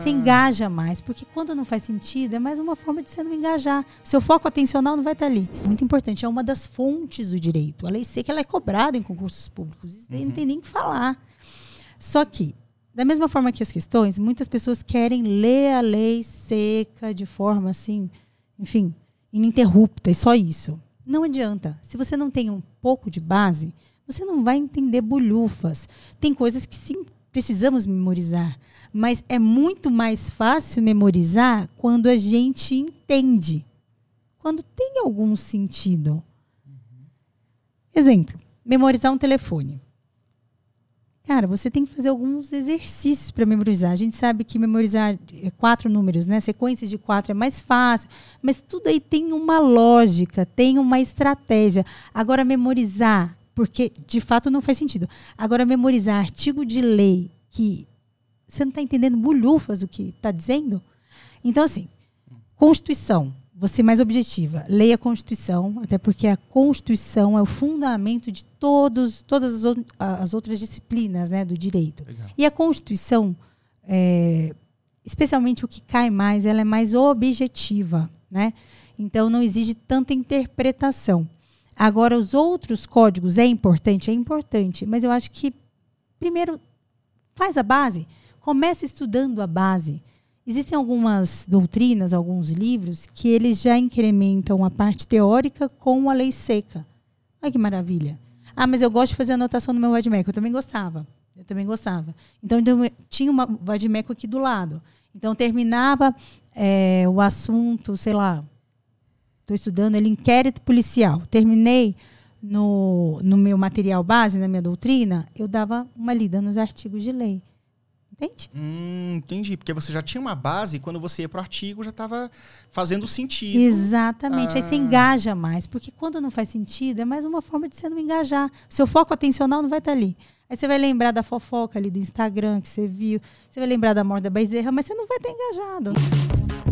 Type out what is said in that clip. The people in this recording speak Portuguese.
Você engaja mais, porque quando não faz sentido, é mais uma forma de você não engajar. Seu foco atencional não vai estar ali. Muito importante, é uma das fontes do direito. A lei seca ela é cobrada em concursos públicos. Uhum. Não tem uhum. nem o que falar. Só que, da mesma forma que as questões, muitas pessoas querem ler a lei seca de forma assim, enfim, ininterrupta, e só isso. Não adianta. Se você não tem um pouco de base, você não vai entender bolhufas. Tem coisas que se precisamos memorizar. Mas é muito mais fácil memorizar quando a gente entende. Quando tem algum sentido. Exemplo: memorizar um telefone. Cara, você tem que fazer alguns exercícios para memorizar. A gente sabe que memorizar é quatro números, né? Sequências de quatro é mais fácil, mas tudo aí tem uma lógica, tem uma estratégia. Agora, memorizar porque, de fato, não faz sentido. Agora, memorizar artigo de lei que você não está entendendo bolhufas o que está dizendo. Então, assim, Constituição, você mais objetiva, leia a Constituição, até porque a Constituição é o fundamento de todos, todas as, as outras disciplinas né, do direito. Legal. E a Constituição, é, especialmente o que cai mais, ela é mais objetiva. Né? Então, não exige tanta interpretação. Agora, os outros códigos é importante? É importante, mas eu acho que primeiro faz a base, começa estudando a base. Existem algumas doutrinas, alguns livros, que eles já incrementam a parte teórica com a lei seca. Olha que maravilha. Ah, mas eu gosto de fazer anotação no meu vadmec. Eu também gostava. Eu também gostava. Então, então eu tinha uma vadmec aqui do lado. Então, terminava é, o assunto, sei lá, Estou estudando ele inquérito policial. Terminei no, no meu material base, na minha doutrina, eu dava uma lida nos artigos de lei. Entende? Hum, entendi. Porque você já tinha uma base e quando você ia para o artigo já estava fazendo sentido. Exatamente. Ah. Aí você ah. engaja mais. Porque quando não faz sentido, é mais uma forma de você não engajar. Seu foco atencional não vai estar tá ali. Aí você vai lembrar da fofoca ali do Instagram que você viu. Você vai lembrar da morte da Bezerra, mas você não vai estar tá engajado.